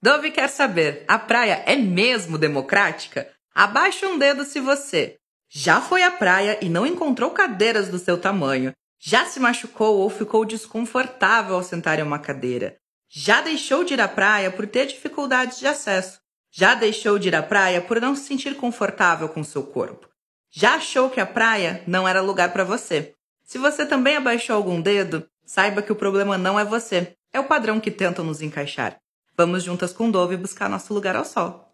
Dove quer saber: a praia é mesmo democrática? Abaixe um dedo se você já foi à praia e não encontrou cadeiras do seu tamanho, já se machucou ou ficou desconfortável ao sentar em uma cadeira, já deixou de ir à praia por ter dificuldades de acesso, já deixou de ir à praia por não se sentir confortável com seu corpo, já achou que a praia não era lugar para você. Se você também abaixou algum dedo, saiba que o problema não é você, é o padrão que tentam nos encaixar. Vamos juntas com Dove buscar nosso lugar ao sol.